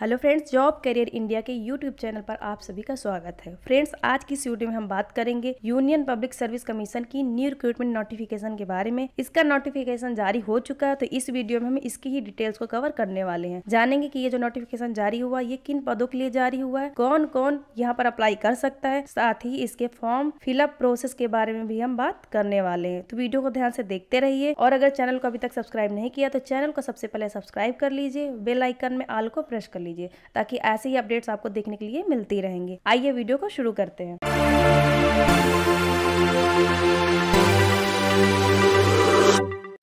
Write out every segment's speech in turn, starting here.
hello friends job career India के YouTube channel पर आप सभी का स्वागत है फ्रेंड्स आज की इस वीडियो में हम बात करेंगे यूनियन पब्लिक सर्विस कमीशन की न्यू रिक्रूटमेंट नोटिफिकेशन के बारे में इसका नोटिफिकेशन जारी हो चुका है तो इस वीडियो में हम इसकी ही डिटेल्स को कवर करने वाले हैं जानेंगे की ये जो नोटिफिकेशन जारी हुआ ये किन पदों के लिए जारी हुआ है कौन कौन यहाँ पर अप्लाई कर सकता है साथ ही इसके फॉर्म फिलअप प्रोसेस के बारे में भी हम बात करने वाले हैं तो वीडियो को ध्यान से देखते रहिए और अगर चैनल को अभी तक सब्सक्राइब नहीं किया तो चैनल को सबसे पहले सब्सक्राइब कर लीजिए बेलाइकन में आल को प्रेस कर लीजिए ताकि ऐसे ही अपडेट्स आपको देखने के लिए मिलती रहेंगी आइए वीडियो को शुरू करते हैं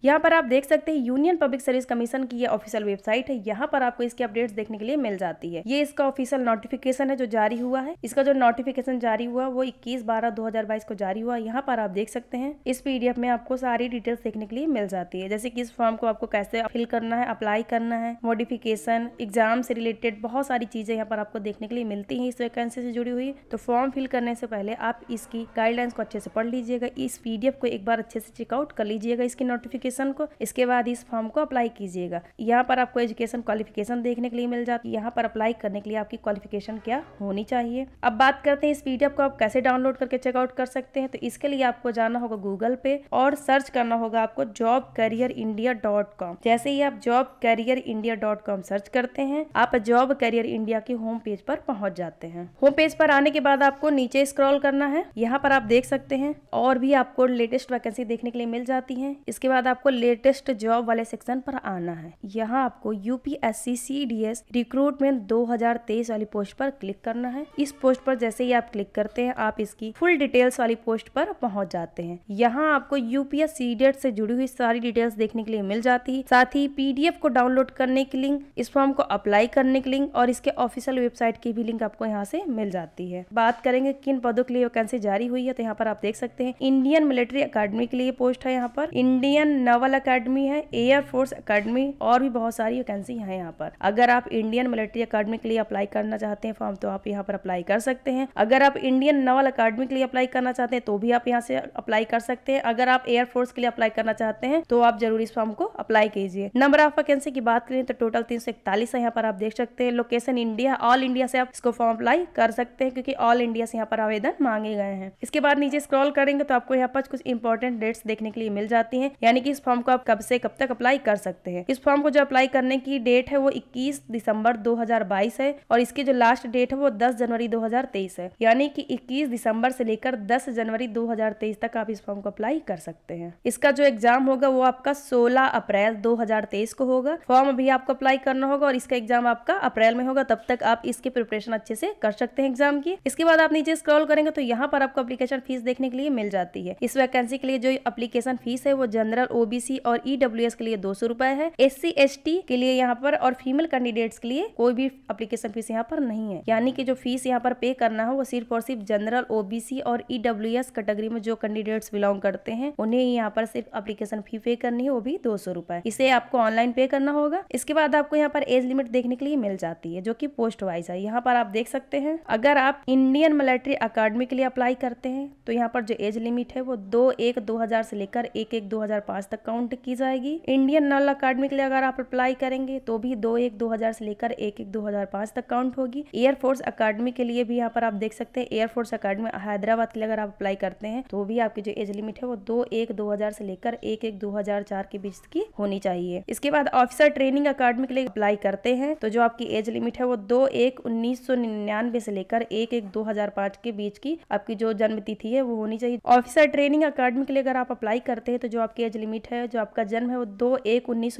यहाँ पर आप देख सकते हैं यूनियन पब्लिक सर्विस कमीशन की ये ऑफिशियल वेबसाइट है यहाँ पर आपको इसकी अपडेट्स देखने के लिए मिल जाती है ये इसका ऑफिशियल नोटिफिकेशन है जो जारी हुआ है इसका जो नोटिफिकेशन जारी हुआ वो इक्कीस बारह दो को जारी हुआ यहाँ पर आप देख सकते हैं इस पीडीएफ में आपको सारी डिटेल्स देखने के लिए मिल जाती है जैसे कि इस फॉर्म को आपको कैसे फिल करना है अप्लाई करना है मॉडिफिकेशन एग्जाम से रिलेटेड बहुत सारी चीजें यहाँ पर आपको देखने के लिए मिलती है इस वैकेंसी से जुड़ी हुई तो फॉर्म फिल करने से पहले आप इसकी गाइडलाइंस को अच्छे से पढ़ लीजिएगा इस पीडीएफ को एक बार अच्छे से चेकआउट कर लीजिएगा इसकी नोटिफिकेशन एजुकेशन को इसके बाद इस फॉर्म को अप्लाई कीजिएगा यहाँ पर आपको एजुकेशन क्वालिफिकेशन देखने के लिए मिल जाती है यहाँ पर अप्लाई करने के लिए आपकी क्वालिफिकेशन क्या होनी चाहिए अब बात करते हैं इस पीडीएफ को आप कैसे डाउनलोड करके चेकआउट कर सकते हैं तो इसके लिए आपको जाना होगा गूगल पे और सर्च करना होगा आपको job career India dot com जैसे ही आप job career India dot com search करते हैं आप जॉब करियर इंडिया के होम पेज पर पहुंच जाते हैं होम पेज पर आने के बाद आपको नीचे स्क्रॉल करना है यहाँ पर आप देख सकते हैं और भी आपको लेटेस्ट वैकेंसी देखने के लिए मिल जाती है इसके बाद आपको आपको लेटेस्ट जॉब वाले सेक्शन पर आना है यहाँ आपको यूपीएससी एस रिक्रूटमेंट तेईस वाली पोस्ट पर क्लिक करना है इस पोस्ट पर जैसे ही आप क्लिक करते हैं आप इसकी फुल डिटेल्स वाली पोस्ट पर पहुंच जाते हैं यहाँ आपको यूपीएससी सीडीएस से जुड़ी हुई सारी डिटेल्स देखने के लिए मिल जाती है साथ ही पीडीएफ को डाउनलोड करने की लिंक इस फॉर्म को अप्लाई करने की लिंक और इसके ऑफिशियल वेबसाइट की भी लिंक आपको यहाँ से मिल जाती है बात करेंगे किन पदों के लिए वैकेंसी जारी हुई है तो यहाँ पर आप देख सकते हैं इंडियन मिलिट्री अकेडमी के लिए पोस्ट है यहाँ पर इंडियन नवल अकेडमी है एयर फोर्स अकेडमी और भी बहुत सारी वैकेंसी है यहाँ पर अगर आप इंडियन मिलिट्री अकेडमी के लिए अप्लाई करना चाहते हैं फॉर्म तो आप यहाँ पर अप्लाई कर सकते हैं अगर आप इंडियन नवल अकेडमी के लिए अप्लाई करना चाहते हैं तो भी आप यहाँ से अप्लाई कर सकते हैं अगर आप एयरफोर्स के लिए अप्लाई करना चाहते हैं तो आप जरूर इस फॉर्म को अप्लाई कीजिए नंबर ऑफ वैकेंसी की बात करें तो टोटल तीन सौ इकतालीस है यहाँ पर आप देख सकते हैं लोकेशन इंडिया ऑल इंडिया से आप इसको फॉर्म अप्लाई कर सकते हैं क्योंकि ऑल इंडिया से यहाँ पर आवेदन मांगे गए हैं इसके बाद नीचे स्क्रॉल करेंगे तो आपको यहाँ पर कुछ इंपॉर्टेंट डेट्स देखने के लिए मिल जाती है यानी कि इस फॉर्म को आप कब से कब तक अप्लाई कर सकते हैं इस फॉर्म को जो अप्लाई करने की डेट है वो 21 दिसंबर 2022 है और इसकी जो लास्ट डेट है वो 10 जनवरी 2023 है यानी कि 21 दिसंबर से लेकर 10 जनवरी 2023 तक आप इस फॉर्म को अप्लाई कर सकते हैं इसका जो एग्जाम होगा वो आपका सोलह अप्रैल दो को होगा फॉर्म अभी आपको अप्लाई करना होगा और इसका एग्जाम आपका अप्रैल में होगा तब तक आप इसकी प्रिपरेशन अच्छे से कर सकते हैं एग्जाम की इसके बाद आप नीचे स्क्रॉल करेंगे तो यहाँ पर आपको अप्लीकेशन फीस देखने के लिए मिल जाती है इस वैकेंसी के लिए जो अप्लीकेशन फीस है वो जनरल ओ ओबीसी और ईडब्ल्यू e के लिए दो सौ है एस सी के लिए यहाँ पर और फीमेल कैंडिडेट्स के लिए कोई भी अप्लीकेशन फीस यहाँ पर नहीं है यानी कि जो फीस यहाँ पर पे करना है वो सिर्फ और सिर्फ जनरल ओबीसी और ईडब्ल्यू e कैटेगरी में जो कैंडिडेट्स बिलोंग करते हैं उन्हें यहाँ पर सिर्फ अप्लीकेशन फी पे करनी है वो भी दो सौ इसे आपको ऑनलाइन पे करना होगा इसके बाद आपको यहाँ पर एज लिमिट देखने के लिए मिल जाती है जो की पोस्ट वाइज है यहाँ पर आप देख सकते हैं अगर आप इंडियन मिलिट्री अकाडमी के लिए अप्लाई करते हैं तो यहाँ पर जो एज लिमिट है वो दो एक दो हजार से लेकर एक एक दो हजार तक तक काउंट की जाएगी इंडियन नल अकाडमी के लिए अगर आप अप्लाई करेंगे तो भी दो एक दो हजार से लेकर एक एक दो हजार पाँच तक काउंट होगी एयरफोर्स अकाडमी के लिए भी यहाँ पर आप देख सकते हैं एयरफोर्स अकाडमी हैदराबाद के लिए अगर आप अप्लाई करते हैं तो भी आपकी जो एज लिमिट है वो दो एक दो हजार से लेकर एक एक दो हजार चार के बीच की होनी चाहिए इसके बाद ऑफिसर ट्रेनिंग अकाडमी के लिए अप्लाई करते हैं तो जो आपकी एज लिमिट है वो दो एक उन्नीस से लेकर एक एक दो हजार पाँच के बीच की आपकी जो जन्म तिथि है वो होनी चाहिए ऑफिसर ट्रेनिंग अकाडमी के लिए अगर आप अप्लाई करते हैं तो जो आपकी एज लिमिट डेट है जो आपका जन्म है वो दो एक उन्नीस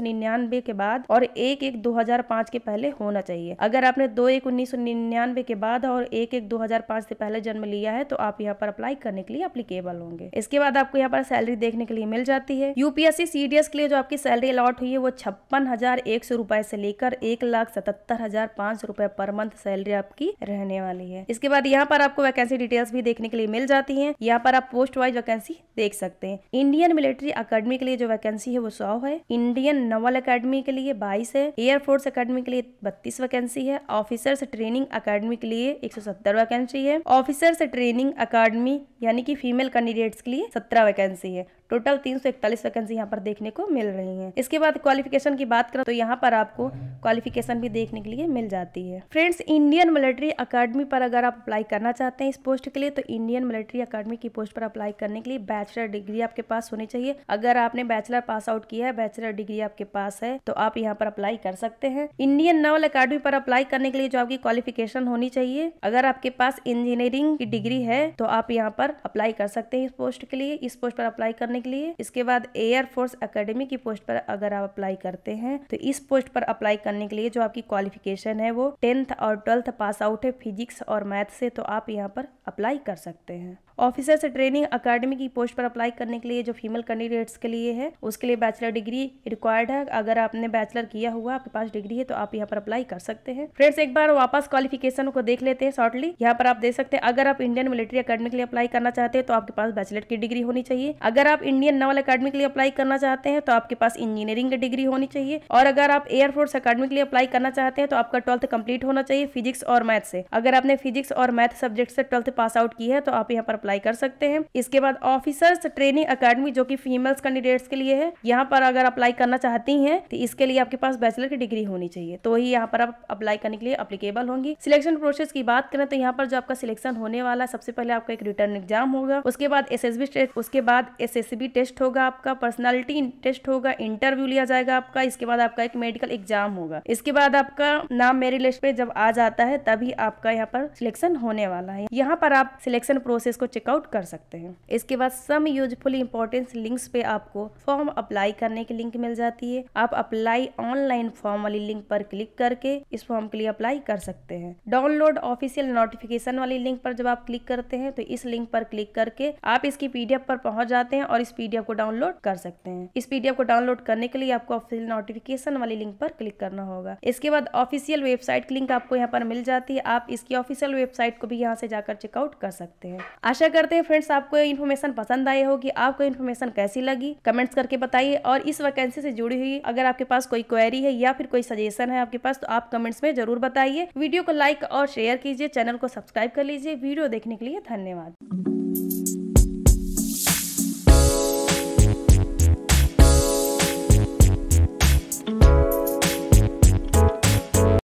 के बाद और एक एक दो हजार पांच के पहले होना चाहिए अगर आपने दो एक उन्नीस सौ निन्यानवे के बाद और एक एक दो हजार पांच से पहले जन्म लिया है तो आप यहाँ पर अप्लाई करने के लिए अप्लीकेबल होंगे इसके बाद आपको यहाँ पर सैलरी देखने के लिए मिल जाती है यूपीएससी सीडीएस के लिए जो आपकी सैलरी अलॉट हुई है वो छप्पन हजार एक सौ रुपए से लेकर एक लाख सतहत्तर हजार पांच सौ रुपए पर मंथ सैलरी आपकी रहने वाली है इसके बाद यहाँ पर आपको वैकेंसी डिटेल्स भी देखने के लिए मिल जाती है यहाँ पर आप पोस्ट वाइज वैकेंसी देख सकते हैं इंडियन मिलिट्री अकेडमी के लिए लिए जो वैकेंसी है वो सौ है इंडियन नवल अकेडमी के लिए बाईस है एयरफोर्स अकेडमी के लिए बत्तीस वैकेंसी है ऑफिसर्स ट्रेनिंग अकेडमी के लिए एक वैकेंसी है ऑफिसर्स ट्रेनिंग अकेडमी यानी कि फीमेल कैंडिडेट्स के लिए सत्रह वैकेंसी है टोटल तीन सौ इकतालीस वैकेंसी यहाँ पर देखने को मिल रही है इसके बाद क्वालिफिकेशन की बात करें तो यहाँ पर आपको क्वालिफिकेशन भी देखने के लिए मिल जाती है फ्रेंड्स इंडियन मिलिट्री अकेडमी पर अगर आप अप्लाई करना चाहते हैं इस पोस्ट के लिए तो इंडियन मिलिट्री अकेडमी की पोस्ट पर अप्लाई करने के लिए बैचलर डिग्री आपके पास होनी चाहिए अगर आपने बैचलर पास आउट किया है बैचलर डिग्री आपके पास है तो आप यहाँ पर अप्लाई कर सकते हैं इंडियन नवल अकेडमी पर अप्लाई करने के लिए जो आपकी क्वालिफिकेशन होनी चाहिए अगर आपके पास इंजीनियरिंग की डिग्री है तो आप यहाँ पर अप्लाई कर सकते हैं इस पोस्ट के लिए इस पोस्ट पर अप्लाई करने करने के लिए इसके बाद एयर फोर्स अकेडमी की पोस्ट पर अगर आप अप्लाई करते हैं तो इस पोस्ट पर अप्लाई करने के लिए जो आपकी क्वालिफिकेशन है वो टेंथ और ट्वेल्थ पास आउट है फिजिक्स और मैथ से तो आप यहाँ पर अप्लाई कर सकते हैं ऑफिसर से ट्रेनिंग अकेडमी की पोस्ट पर अप्लाई करने के लिए जो फीमेल कैंडिडेट्स के लिए है उसके लिए बैचलर डिग्री रिक्वायर्ड है अगर आपने बैचलर किया हुआ आपके पास डिग्री है तो आप यहाँ पर अप्लाई कर सकते हैं फ्रेंड्स एक बार वापस क्वालिफिकेशन को देख लेते हैं शॉर्टली यहाँ पर आप देख सकते हैं अगर आप इंडियन मिलिट्री अकेडमी के लिए अप्लाई करना चाहते हैं तो आपके पास बैचलर की डिग्री होनी चाहिए अगर आप इंडियन नवल अकेडमी के लिए अप्लाई करना चाहते हैं तो आपके पास इंजीनियरिंग की डिग्री होनी चाहिए और अगर आप एयरफोर्स अकेडमी के लिए अप्लाई करना चाहते हैं तो आपका ट्वेल्थ कंप्लीट होना चाहिए फिजिक्स और मैथ से अगर आपने फिजिक्स और मैथ सब्जेक्ट से ट्वेल्थ पास आउट की है तो आप यहाँ पर अप्लाई कर सकते हैं इसके बाद ऑफिसर्स ट्रेनिंग अकेडमी जो की फीमेल्स कैंडिडेट्स के लिए है यहाँ पर अगर अप्लाई करना चाहती है तो इसके लिए आपके पास बैचलर की डिग्री होनी चाहिए तो ही यहाँ पर आप अप्लाई करने के लिए अप्लीकेबल होंगी सिलेक्शन प्रोसेस की बात करें तो यहाँ पर जो आपका सिलेक्शन होने वाला है सबसे पहले आपका एक रिटर्न एग्जाम होगा उसके बाद एस टेस्ट उसके बाद एस टेस्ट होगा आपका पर्सनैलिटी टेस्ट होगा इंटरव्यू लिया जाएगा आपका इसके बाद आपका एक मेडिकल एग्जाम होगा इसके बाद आपका नाम मेरी लिस्ट पे जब आ जाता है तभी आपका यहाँ पर सिलेक्शन होने वाला है यहाँ पर आप सिलेक्शन प्रोसेस को चेकआउट कर सकते हैं इसके बाद सम यूजफुल इम्पोर्टेंस लिंक्स पे आपको फॉर्म अप्लाई करने की लिंक मिल जाती है आप अप्लाई ऑनलाइन फॉर्म वाली लिंक पर क्लिक करके इस फॉर्म के लिए अप्लाई कर सकते हैं डाउनलोड ऑफिशियल नोटिफिकेशन वाली लिंक पर जब आप क्लिक करते हैं तो इस लिंक पर क्लिक करके आप इसकी पीडीएफ पर पहुंच जाते हैं और इस पीडीएफ को डाउनलोड कर सकते हैं इस पीडीएफ को डाउनलोड करने के लिए आपको ऑफिशियल नोटिफिकेशन वाली लिंक पर क्लिक करना होगा इसके बाद ऑफिशियल वेबसाइट की लिंक आपको यहाँ पर मिल जाती है आप इसकी ऑफिशियल वेबसाइट को भी यहाँ से जाकर चेकआउट कर सकते हैं आशा आशा करते हैं फ्रेंड्स आपको इन्फॉर्मेशन पसंद आई होगी आपको इन्फॉर्मेशन कैसी लगी कमेंट्स करके बताइए और इस वैकेंसी से जुड़ी हुई अगर आपके पास कोई क्वेरी है या फिर कोई सजेशन है आपके पास तो आप कमेंट्स में जरूर बताइए वीडियो को लाइक और शेयर कीजिए चैनल को सब्सक्राइब कर लीजिए वीडियो देखने के लिए धन्यवाद